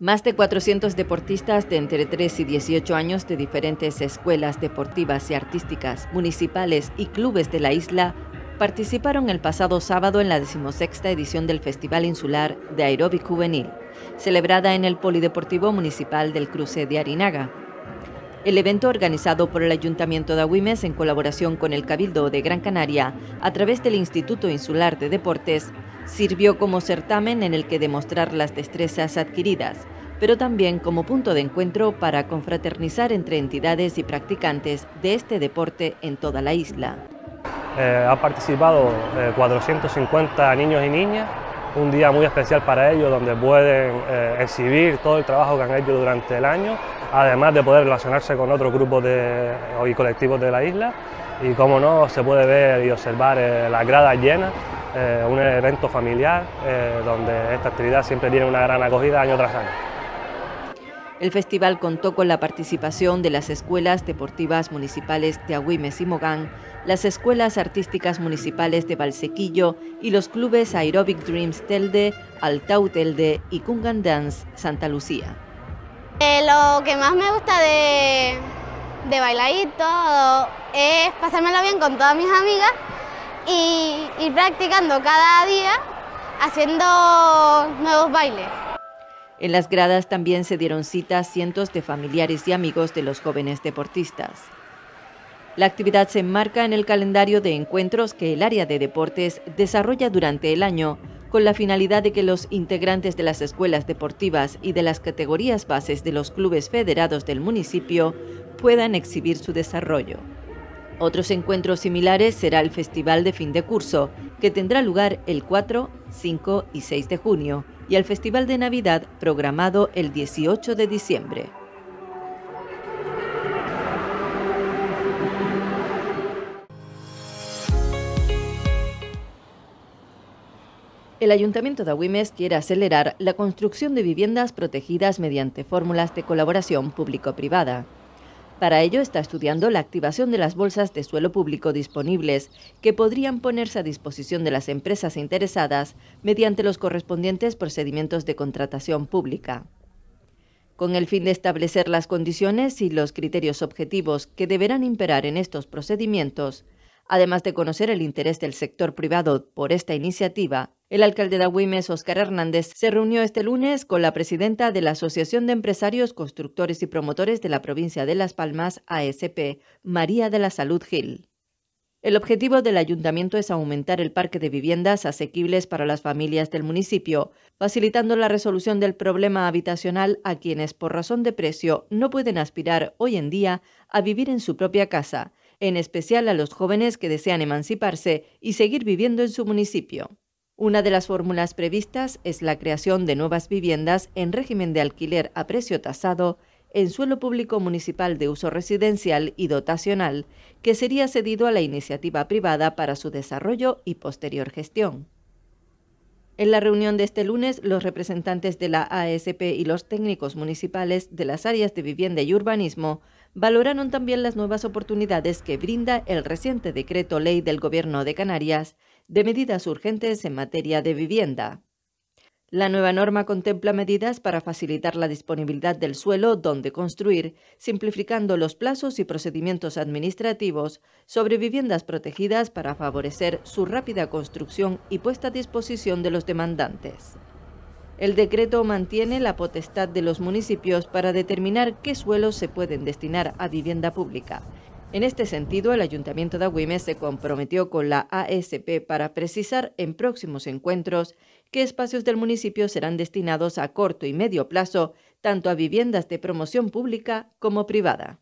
Más de 400 deportistas de entre 3 y 18 años de diferentes escuelas deportivas y artísticas, municipales y clubes de la isla participaron el pasado sábado en la decimosexta edición del Festival Insular de Aeróbic Juvenil, celebrada en el Polideportivo Municipal del Cruce de Arinaga. El evento organizado por el Ayuntamiento de Agüimes en colaboración con el Cabildo de Gran Canaria a través del Instituto Insular de Deportes Sirvió como certamen en el que demostrar las destrezas adquiridas, pero también como punto de encuentro para confraternizar entre entidades y practicantes de este deporte en toda la isla. Eh, ha participado 450 eh, niños y niñas, un día muy especial para ellos donde pueden eh, exhibir todo el trabajo que han hecho durante el año, además de poder relacionarse con otros grupos de, y colectivos de la isla y como no se puede ver y observar las gradas llenas eh, un evento familiar eh, donde esta actividad siempre tiene una gran acogida año tras año. El festival contó con la participación de las escuelas deportivas municipales de Agüimes y Mogán, las escuelas artísticas municipales de Valsequillo y los clubes Aerobic Dreams Telde, Altau Telde y Kungan Dance Santa Lucía. Eh, lo que más me gusta de, de bailar y todo es pasármelo bien con todas mis amigas y, practicando cada día haciendo nuevos bailes. En las gradas también se dieron cita cientos de familiares y amigos de los jóvenes deportistas. La actividad se enmarca en el calendario de encuentros que el área de deportes desarrolla durante el año con la finalidad de que los integrantes de las escuelas deportivas y de las categorías bases de los clubes federados del municipio puedan exhibir su desarrollo. Otros encuentros similares será el Festival de Fin de Curso, que tendrá lugar el 4, 5 y 6 de junio, y el Festival de Navidad programado el 18 de diciembre. El Ayuntamiento de Agüimes quiere acelerar la construcción de viviendas protegidas mediante fórmulas de colaboración público-privada. Para ello está estudiando la activación de las bolsas de suelo público disponibles, que podrían ponerse a disposición de las empresas interesadas mediante los correspondientes procedimientos de contratación pública. Con el fin de establecer las condiciones y los criterios objetivos que deberán imperar en estos procedimientos, además de conocer el interés del sector privado por esta iniciativa el alcalde de Agüimes, Óscar Hernández, se reunió este lunes con la presidenta de la Asociación de Empresarios, Constructores y Promotores de la provincia de Las Palmas, ASP, María de la Salud Gil. El objetivo del ayuntamiento es aumentar el parque de viviendas asequibles para las familias del municipio, facilitando la resolución del problema habitacional a quienes por razón de precio no pueden aspirar hoy en día a vivir en su propia casa, en especial a los jóvenes que desean emanciparse y seguir viviendo en su municipio. Una de las fórmulas previstas es la creación de nuevas viviendas en régimen de alquiler a precio tasado en suelo público municipal de uso residencial y dotacional, que sería cedido a la iniciativa privada para su desarrollo y posterior gestión. En la reunión de este lunes, los representantes de la ASP y los técnicos municipales de las áreas de vivienda y urbanismo valoraron también las nuevas oportunidades que brinda el reciente decreto ley del Gobierno de Canarias de medidas urgentes en materia de vivienda. La nueva norma contempla medidas para facilitar la disponibilidad del suelo donde construir, simplificando los plazos y procedimientos administrativos sobre viviendas protegidas para favorecer su rápida construcción y puesta a disposición de los demandantes. El decreto mantiene la potestad de los municipios para determinar qué suelos se pueden destinar a vivienda pública, en este sentido, el Ayuntamiento de Agüimes se comprometió con la ASP para precisar en próximos encuentros qué espacios del municipio serán destinados a corto y medio plazo, tanto a viviendas de promoción pública como privada.